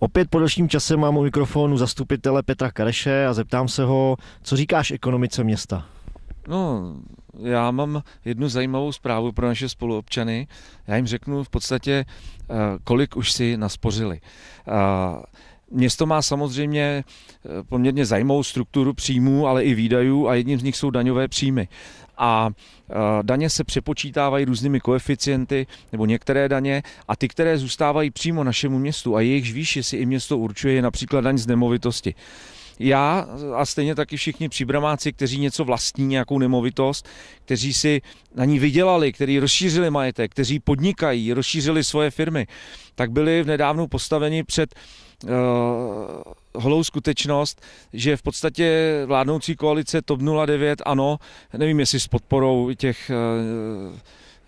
Opět po delším čase mám u mikrofonu zastupitele Petra Kareše a zeptám se ho, co říkáš ekonomice města? No, já mám jednu zajímavou zprávu pro naše spoluobčany. Já jim řeknu v podstatě, eh, kolik už si naspořili. Eh, město má samozřejmě eh, poměrně zajímavou strukturu příjmů, ale i výdajů a jedním z nich jsou daňové příjmy a e, daně se přepočítávají různými koeficienty nebo některé daně a ty, které zůstávají přímo našemu městu a jejichž výši si i město určuje, je například daň z nemovitosti já a stejně taky všichni příbramáci, kteří něco vlastní, nějakou nemovitost, kteří si na ní vydělali, kteří rozšířili majetek, kteří podnikají, rozšířili svoje firmy, tak byli v nedávnu postaveni před Eh, holou skutečnost, že v podstatě vládnoucí koalice TOP 09, ano, nevím jestli s podporou těch eh,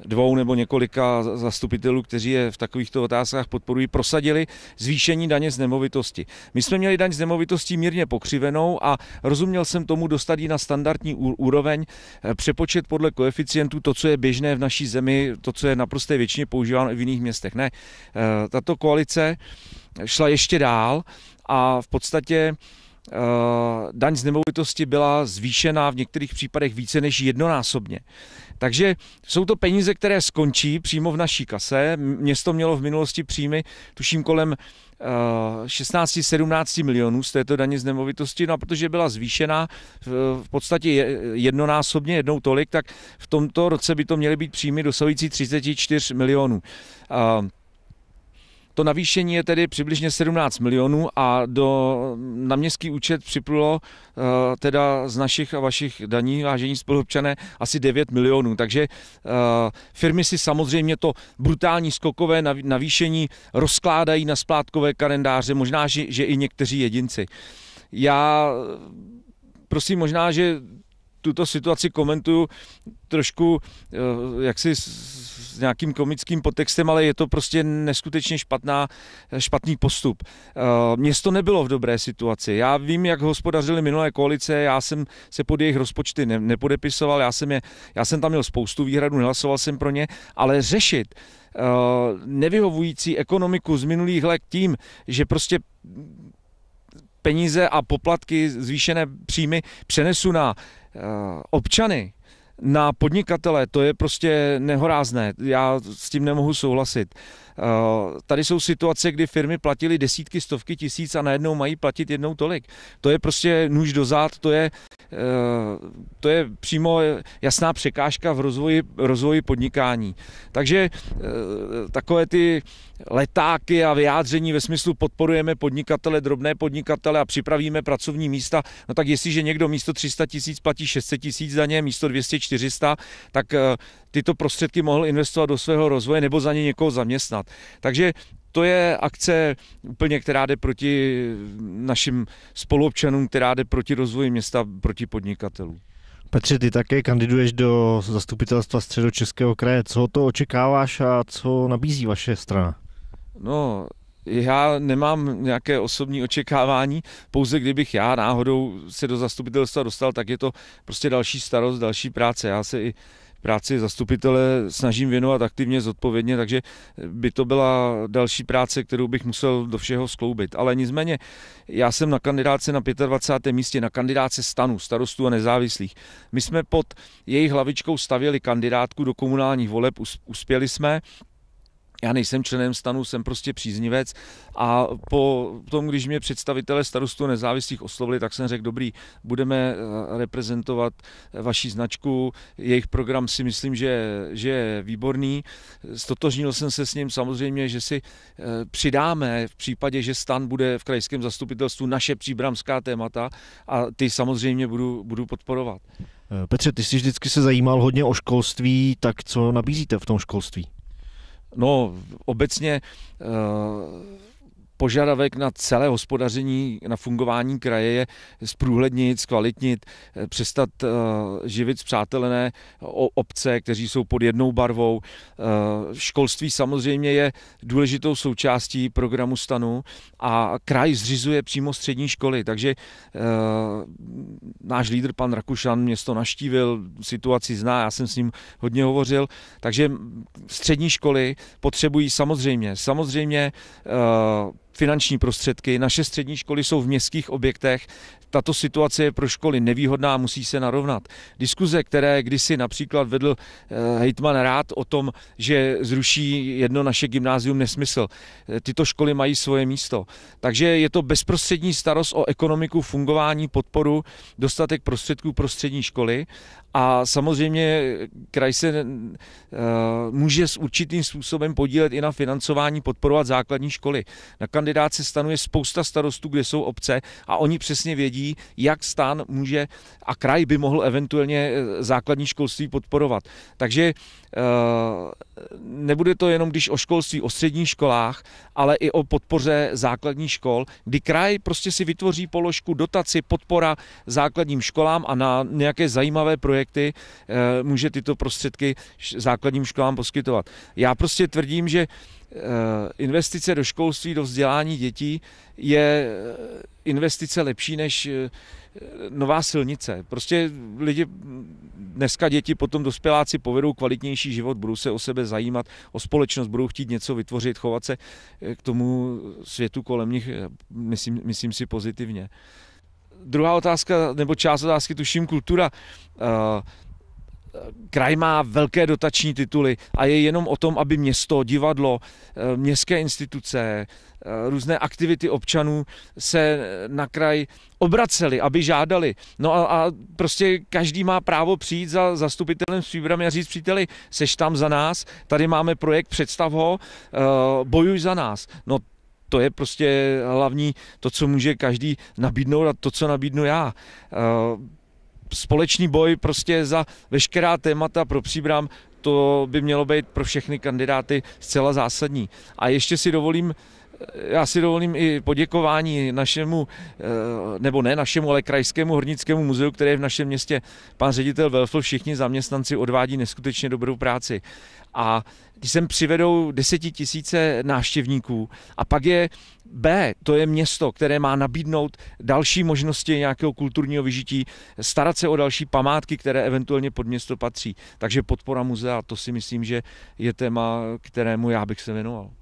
dvou nebo několika zastupitelů, kteří je v takovýchto otázkách podporují, prosadili zvýšení daně z nemovitosti. My jsme měli daň z nemovitosti mírně pokřivenou a rozuměl jsem tomu dostat ji na standardní úroveň, eh, přepočet podle koeficientů to, co je běžné v naší zemi, to, co je naprosté většině používáno i v jiných městech. Ne, eh, tato koalice šla ještě dál a v podstatě eh, daň z nemovitosti byla zvýšená v některých případech více než jednonásobně. Takže jsou to peníze, které skončí přímo v naší kase. Město mělo v minulosti příjmy, tuším kolem 16-17 eh, milionů z této daně z nemovitosti, no a protože byla zvýšena v podstatě jednonásobně, jednou tolik, tak v tomto roce by to měly být příjmy dosahující 34 milionů. Eh, to navýšení je tedy přibližně 17 milionů a do, na městský účet připlulo eh, teda z našich a vašich daní, vážení spoluobčané, asi 9 milionů. Takže eh, firmy si samozřejmě to brutální skokové navýšení rozkládají na splátkové kalendáře, možná, že, že i někteří jedinci. Já prosím možná, že tuto situaci komentuju trošku eh, jaksi s nějakým komickým potextem, ale je to prostě neskutečně špatná, špatný postup. Eh, město nebylo v dobré situaci. Já vím, jak hospodařili minulé koalice, já jsem se pod jejich rozpočty nepodepisoval, já jsem, je, já jsem tam měl spoustu výhradů, nehlasoval jsem pro ně, ale řešit eh, nevyhovující ekonomiku z minulých let tím, že prostě peníze a poplatky, zvýšené příjmy přenesu na uh, Eh, občany na podnikatele, to je prostě nehorázné. Já s tím nemohu souhlasit. Eh, tady jsou situace, kdy firmy platily desítky, stovky tisíc a najednou mají platit jednou tolik. To je prostě nůž do zád, to je Eh, to je přímo jasná překážka v rozvoji, rozvoji podnikání. Takže eh, takové ty letáky a vyjádření ve smyslu podporujeme podnikatele, drobné podnikatele a připravíme pracovní místa, no tak jestliže někdo místo 300 tisíc platí 600 tisíc daně, místo 200, 400, tak eh, tyto prostředky mohl investovat do svého rozvoje nebo za ně někoho zaměstnat. Takže to je akce úplně, která jde proti našim spoluobčanům, která jde proti rozvoji města, proti podnikatelům. Petře, ty také kandiduješ do zastupitelstva středočeského kraje. Co to očekáváš a co nabízí vaše strana? No, já nemám nějaké osobní očekávání, pouze kdybych já náhodou se do zastupitelstva dostal, tak je to prostě další starost, další práce. Já se i práci zastupitele snažím věnovat aktivně, zodpovědně, takže by to byla další práce, kterou bych musel do všeho skloubit. Ale nicméně, já jsem na kandidáce na 25. místě, na kandidáce stanu, starostů a nezávislých. My jsme pod jejich hlavičkou stavěli kandidátku do komunálních voleb, uspěli jsme, já nejsem členem stanu, jsem prostě příznivec a po tom, když mě představitelé starostů nezávislých oslovili, tak jsem řekl, dobrý, budeme eh, reprezentovat vaši značku, jejich program si myslím, že, že je výborný. Stotožnil jsem se s ním samozřejmě, že si eh, přidáme v případě, že stan bude v krajském zastupitelstvu naše příbramská témata a ty samozřejmě budu, budu podporovat. Eh, Petře, ty jsi vždycky se zajímal hodně o školství, tak co nabízíte v tom školství? No, obecně eh, požadavek na celé hospodaření, na fungování kraje je zprůhlednit, zkvalitnit, eh, přestat eh, živit zpřátelené eh, obce, kteří jsou pod jednou barvou. Školství samozřejmě je důležitou součástí programu stanu a kraj zřizuje přímo střední školy, takže náš lídr pan Rakušan město naštívil, situaci zná, já jsem s ním hodně hovořil, takže střední školy potřebují samozřejmě, samozřejmě finanční prostředky. Naše střední školy jsou v městských objektech. Tato situace je pro školy nevýhodná, musí se narovnat. Diskuze, které kdysi například vedl eh, hejtman Rád o tom, že zruší jedno naše gymnázium nesmysl. Eh, tyto školy mají svoje místo. Takže je to bezprostřední starost o ekonomiku, fungování, podporu, dostatek prostředků pro střední školy a samozřejmě kraj se eh, může s určitým způsobem podílet i na financování, podporovat základní školy. Na kandidát se stanuje spousta starostů, kde jsou obce a oni přesně vědí, jak stán může a kraj by mohl eventuálně eh, základní školství podporovat. Takže eh, nebude to jenom když o školství, o středních školách, ale i o podpoře základních škol, kdy kraj prostě si vytvoří položku dotaci, podpora základním školám a na nějaké zajímavé projekty projekty eh, může tyto prostředky základním školám poskytovat. Já prostě tvrdím, že eh, investice do školství, do vzdělání dětí je eh, investice lepší než nová silnice. Prostě lidi, dneska děti, potom dospěláci povedou kvalitnější život, budou se o sebe zajímat, o společnost, budou chtít něco vytvořit, chovat se k tomu světu kolem nich, myslím, myslím si pozitivně druhá otázka, nebo část otázky, tuším, kultura. Eh, kraj má velké dotační tituly a je jenom o tom, aby město, divadlo, eh, městské instituce, eh, různé aktivity občanů se na kraj obraceli, aby žádali. No a, a prostě každý má právo přijít za zastupitelem s a říct, příteli, seš tam za nás, tady máme projekt, představ ho, bojuj za nás. No to je prostě hlavní to, co může každý nabídnout a to, co nabídnu já eh, společný boj prostě za veškerá témata pro příbram, to by mělo být pro všechny kandidáty zcela zásadní. A ještě si dovolím já si dovolím i poděkování našemu, eh, nebo ne našemu, ale krajskému hornickému muzeu, které je v našem městě. Pan ředitel Velfl, všichni zaměstnanci odvádí neskutečně dobrou práci. A ty sem přivedou desetitisíce návštěvníků a pak je B, to je město, které má nabídnout další možnosti nějakého kulturního vyžití, starat se o další památky, které eventuálně pod město patří. Takže podpora muzea, to si myslím, že je téma, kterému já bych se věnoval.